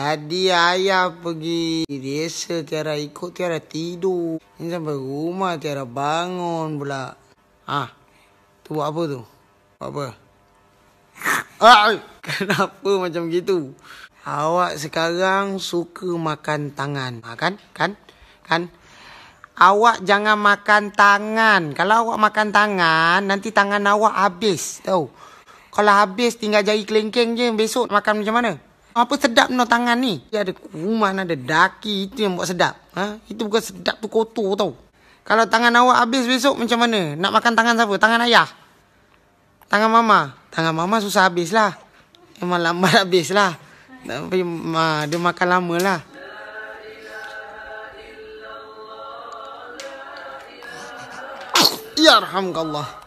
Tadi ayah pergi desa Tiara ikut Tiara tidur. Ini sampai rumah Tiara bangun pula. Ah, tu buat apa tu? Buat apa? Ah, kenapa macam gitu? Awak sekarang suka makan tangan. Ha, kan? Kan? Kan? Awak jangan makan tangan. Kalau awak makan tangan, nanti tangan awak habis. Tahu? Kalau habis tinggal jari kelengkeng je besok makan macam mana? Apa sedap no tangan ni? Dia ada kuman, ada daki. Itu yang buat sedap. Ha? Itu bukan sedap tu kotor tau. Kalau tangan awak habis besok macam mana? Nak makan tangan siapa? Tangan ayah? Tangan mama? Tangan mama susah habis lah. Memang lambat habis lah. Tapi ma, dia makan lama lah. Ya Allah.